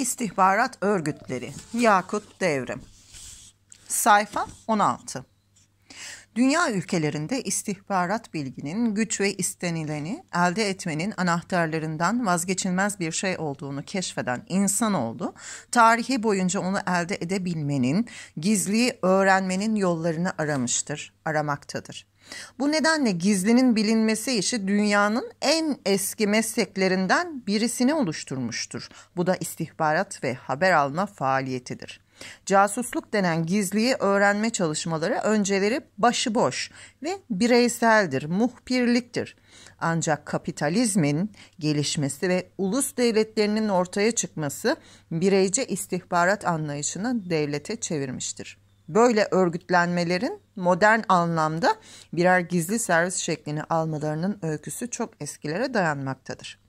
İstihbarat Örgütleri Yakut Devrim Sayfa 16 Dünya ülkelerinde istihbarat bilginin güç ve istenileni elde etmenin anahtarlarından vazgeçilmez bir şey olduğunu keşfeden insanoğlu, tarihi boyunca onu elde edebilmenin, gizliyi öğrenmenin yollarını aramıştır, aramaktadır. Bu nedenle gizlinin bilinmesi işi dünyanın en eski mesleklerinden birisini oluşturmuştur. Bu da istihbarat ve haber alma faaliyetidir. Casusluk denen gizliyi öğrenme çalışmaları önceleri başıboş ve bireyseldir, muhbirliktir. Ancak kapitalizmin gelişmesi ve ulus devletlerinin ortaya çıkması bireyce istihbarat anlayışını devlete çevirmiştir böyle örgütlenmelerin modern anlamda birer gizli servis şeklini almalarının öyküsü çok eskilere dayanmaktadır.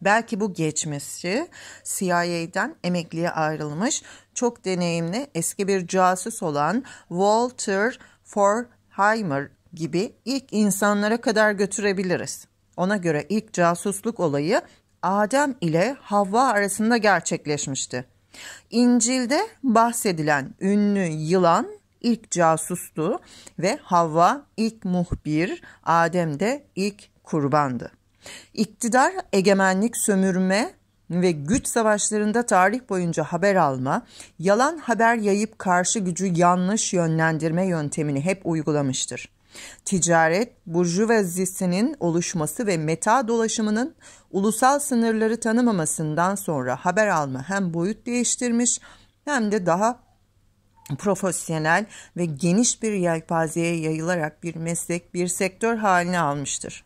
Belki bu geçmesi CIA'den emekliye ayrılmış çok deneyimli eski bir casus olan Walter Forheimer gibi ilk insanlara kadar götürebiliriz. Ona göre ilk casusluk olayı Adem ile Havva arasında gerçekleşmişti. İncil'de bahsedilen ünlü yılan ilk casustu ve Havva ilk muhbir, Adem de ilk kurbandı. İktidar, egemenlik, sömürme ve güç savaşlarında tarih boyunca haber alma, yalan haber yayıp karşı gücü yanlış yönlendirme yöntemini hep uygulamıştır. Ticaret, burjuvazisinin oluşması ve meta dolaşımının ulusal sınırları tanımamasından sonra haber alma hem boyut değiştirmiş hem de daha profesyonel ve geniş bir yelpazeye yayılarak bir meslek, bir sektör haline almıştır.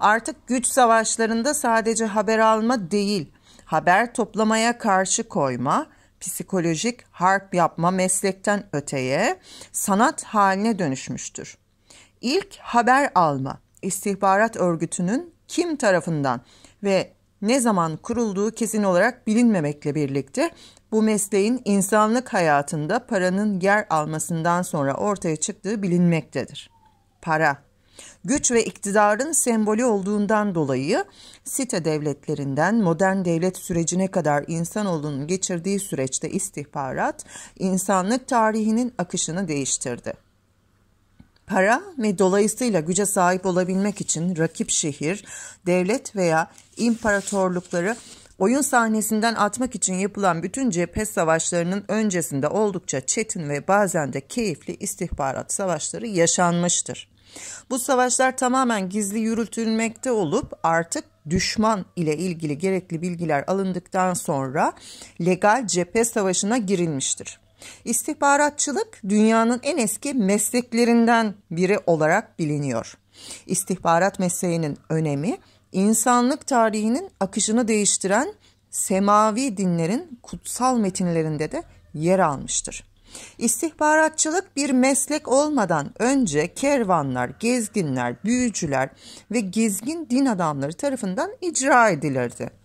Artık güç savaşlarında sadece haber alma değil, haber toplamaya karşı koyma, psikolojik harp yapma meslekten öteye sanat haline dönüşmüştür ilk haber alma istihbarat örgütünün kim tarafından ve ne zaman kurulduğu kesin olarak bilinmemekle birlikte bu mesleğin insanlık hayatında paranın yer almasından sonra ortaya çıktığı bilinmektedir. Para güç ve iktidarın sembolü olduğundan dolayı site devletlerinden modern devlet sürecine kadar insanoğlunun geçirdiği süreçte istihbarat insanlık tarihinin akışını değiştirdi. Para ve dolayısıyla güce sahip olabilmek için rakip şehir, devlet veya imparatorlukları oyun sahnesinden atmak için yapılan bütün cephe savaşlarının öncesinde oldukça çetin ve bazen de keyifli istihbarat savaşları yaşanmıştır. Bu savaşlar tamamen gizli yürütülmekte olup artık düşman ile ilgili gerekli bilgiler alındıktan sonra legal cephe savaşına girilmiştir. İstihbaratçılık dünyanın en eski mesleklerinden biri olarak biliniyor. İstihbarat mesleğinin önemi insanlık tarihinin akışını değiştiren semavi dinlerin kutsal metinlerinde de yer almıştır. İstihbaratçılık bir meslek olmadan önce kervanlar, gezginler, büyücüler ve gezgin din adamları tarafından icra edilirdi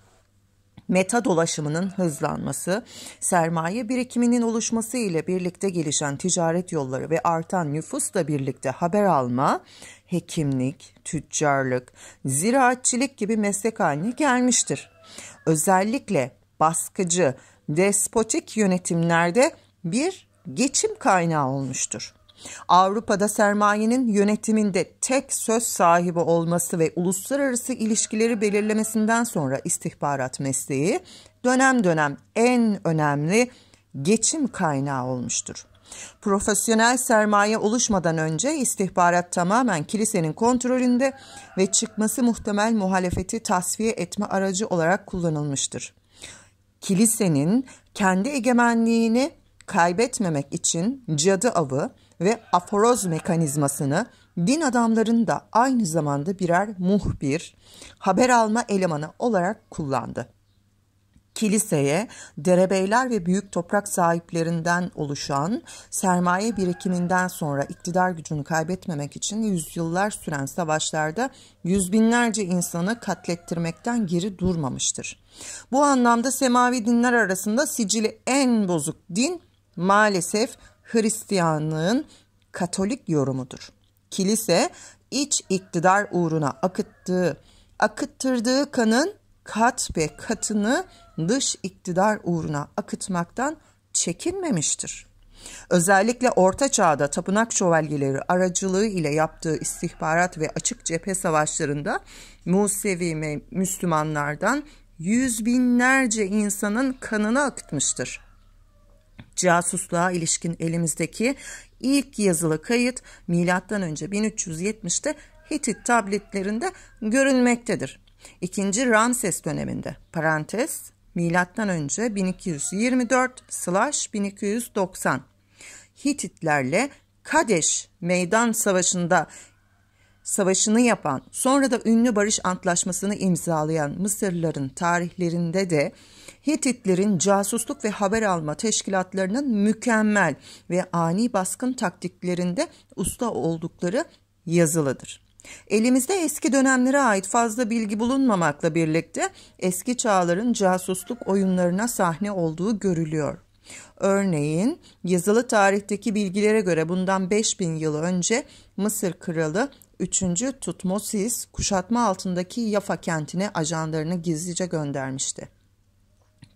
meta dolaşımının hızlanması, sermaye birikiminin oluşması ile birlikte gelişen ticaret yolları ve artan nüfusla birlikte haber alma, hekimlik, tüccarlık, ziraatçilik gibi meslek haline gelmiştir. Özellikle baskıcı, despotik yönetimlerde bir geçim kaynağı olmuştur. Avrupa'da sermayenin yönetiminde tek söz sahibi olması ve uluslararası ilişkileri belirlemesinden sonra istihbarat mesleği dönem dönem en önemli geçim kaynağı olmuştur. Profesyonel sermaye oluşmadan önce istihbarat tamamen kilisenin kontrolünde ve çıkması muhtemel muhalefeti tasfiye etme aracı olarak kullanılmıştır. Kilisenin kendi egemenliğini kaybetmemek için cadı avı, ve aforoz mekanizmasını din adamlarının da aynı zamanda birer muhbir, haber alma elemanı olarak kullandı. Kiliseye derebeyler ve büyük toprak sahiplerinden oluşan sermaye birikiminden sonra iktidar gücünü kaybetmemek için yüzyıllar süren savaşlarda yüz binlerce insanı katlettirmekten geri durmamıştır. Bu anlamda semavi dinler arasında sicili en bozuk din maalesef Hristiyanlığın Katolik yorumudur. Kilise iç iktidar uğruna akıttığı, akıttırdığı kanın kat ve katını dış iktidar uğruna akıtmaktan çekinmemiştir. Özellikle Orta Çağ'da tapınak şövalyeleri aracılığı ile yaptığı istihbarat ve açık cephe savaşlarında Musevi Müslümanlardan yüz binlerce insanın kanını akıtmıştır casusluğa ilişkin elimizdeki ilk yazılı kayıt milattan önce 1370'te Hitit tabletlerinde görülmektedir. İkinci Ramses döneminde parantez milattan önce 1224 1290 Hititlerle Kadeş Meydan Savaşı'nda savaşını yapan, sonra da ünlü barış antlaşmasını imzalayan Mısırlıların tarihlerinde de Hititlerin casusluk ve haber alma teşkilatlarının mükemmel ve ani baskın taktiklerinde usta oldukları yazılıdır. Elimizde eski dönemlere ait fazla bilgi bulunmamakla birlikte eski çağların casusluk oyunlarına sahne olduğu görülüyor. Örneğin yazılı tarihteki bilgilere göre bundan 5000 yıl önce Mısır kralı Üçüncü Tutmosis kuşatma altındaki Yafa kentine ajanlarını gizlice göndermişti.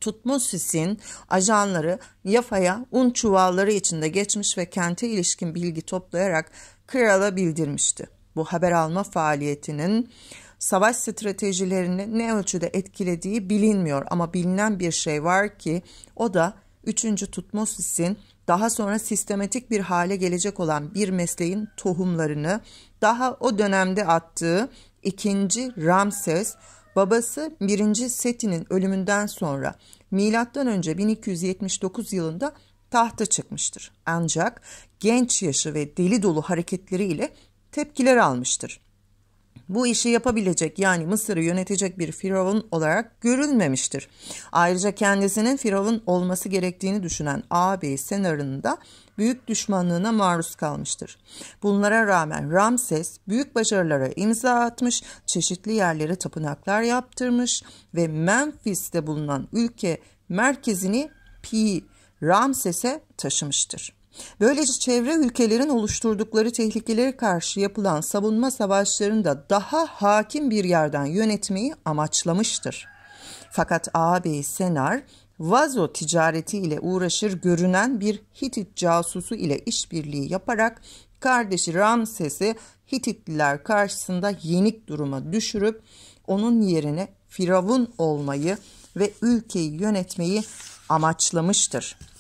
Tutmosis'in ajanları Yafa'ya un çuvalları içinde geçmiş ve kente ilişkin bilgi toplayarak krala bildirmişti. Bu haber alma faaliyetinin savaş stratejilerini ne ölçüde etkilediği bilinmiyor ama bilinen bir şey var ki o da 3. Tutmosis'in daha sonra sistematik bir hale gelecek olan bir mesleğin tohumlarını daha o dönemde attığı ikinci Ramses babası 1. Seti'nin ölümünden sonra milattan önce 1279 yılında tahta çıkmıştır. Ancak genç yaşı ve deli dolu hareketleriyle tepkiler almıştır bu işi yapabilecek yani Mısır'ı yönetecek bir firavun olarak görülmemiştir. Ayrıca kendisinin firavun olması gerektiğini düşünen ağabeyi Senar'ın da büyük düşmanlığına maruz kalmıştır. Bunlara rağmen Ramses büyük başarılara imza atmış, çeşitli yerlere tapınaklar yaptırmış ve Memphis'te bulunan ülke merkezini Pi Ramses'e taşımıştır. Böylece çevre ülkelerin oluşturdukları tehlikelere karşı yapılan savunma savaşlarında daha hakim bir yerden yönetmeyi amaçlamıştır. Fakat ağabeyi Senar vazo ticareti ile uğraşır görünen bir Hitit casusu ile işbirliği yaparak kardeşi Ramses'i Hititliler karşısında yenik duruma düşürüp onun yerine firavun olmayı ve ülkeyi yönetmeyi amaçlamıştır.''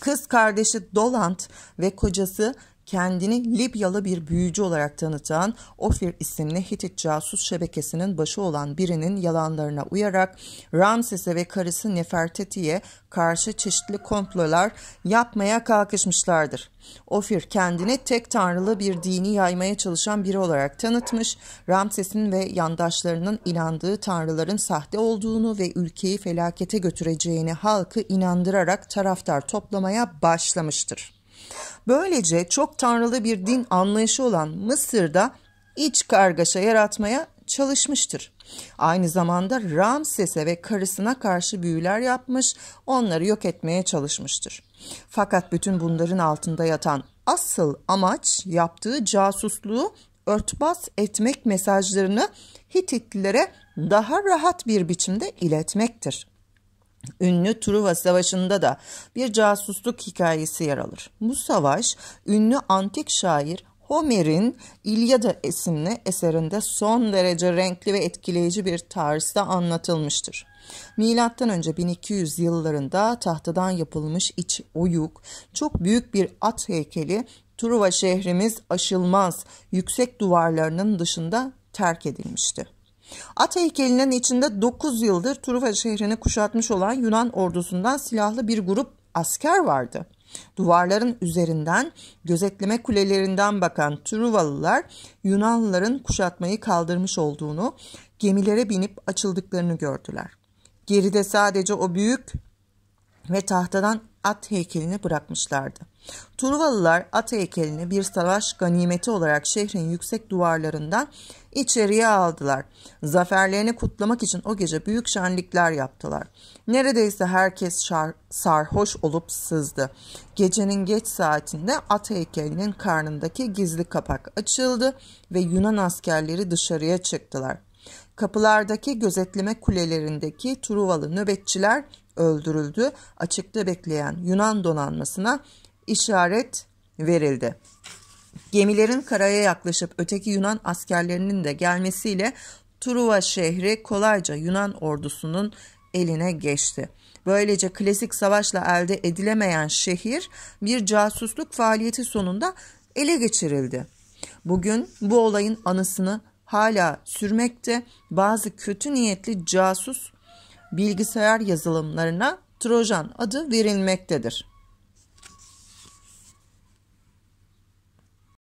Kız kardeşi Dolant ve kocası kendini Libyalı bir büyücü olarak tanıtan Ofir isimli Hitit casus şebekesinin başı olan birinin yalanlarına uyarak Ramses'e ve karısı Nefertiti'ye karşı çeşitli komplolar yapmaya kalkışmışlardır. Ofir kendini tek tanrılı bir dini yaymaya çalışan biri olarak tanıtmış, Ramses'in ve yandaşlarının inandığı tanrıların sahte olduğunu ve ülkeyi felakete götüreceğini halkı inandırarak taraftar toplamaya başlamıştır. Böylece çok tanrılı bir din anlayışı olan Mısır'da iç kargaşa yaratmaya çalışmıştır. Aynı zamanda Ramses'e ve karısına karşı büyüler yapmış, onları yok etmeye çalışmıştır. Fakat bütün bunların altında yatan asıl amaç yaptığı casusluğu örtbas etmek mesajlarını Hititlilere daha rahat bir biçimde iletmektir. Ünlü Truva Savaşı'nda da bir casusluk hikayesi yer alır. Bu savaş ünlü antik şair Homer'in İlyada isimli eserinde son derece renkli ve etkileyici bir tarzda anlatılmıştır. Milattan önce 1200 yıllarında tahtadan yapılmış iç oyuk, çok büyük bir at heykeli Truva şehrimiz aşılmaz yüksek duvarlarının dışında terk edilmişti. At heykelinin içinde 9 yıldır Truva şehrini kuşatmış olan Yunan ordusundan silahlı bir grup asker vardı. Duvarların üzerinden gözetleme kulelerinden bakan Truvalılar Yunanlıların kuşatmayı kaldırmış olduğunu, gemilere binip açıldıklarını gördüler. Geride sadece o büyük ve tahtadan at heykelini bırakmışlardı. Truvalılar at heykelini bir savaş ganimeti olarak şehrin yüksek duvarlarından içeriye aldılar. Zaferlerini kutlamak için o gece büyük şenlikler yaptılar. Neredeyse herkes şar- sarhoş olup sızdı. Gecenin geç saatinde at heykelinin karnındaki gizli kapak açıldı ve Yunan askerleri dışarıya çıktılar. Kapılardaki gözetleme kulelerindeki Truvalı nöbetçiler öldürüldü. Açıkta bekleyen Yunan donanmasına işaret verildi. Gemilerin karaya yaklaşıp öteki Yunan askerlerinin de gelmesiyle Truva şehri kolayca Yunan ordusunun eline geçti. Böylece klasik savaşla elde edilemeyen şehir bir casusluk faaliyeti sonunda ele geçirildi. Bugün bu olayın anısını hala sürmekte bazı kötü niyetli casus bilgisayar yazılımlarına Trojan adı verilmektedir.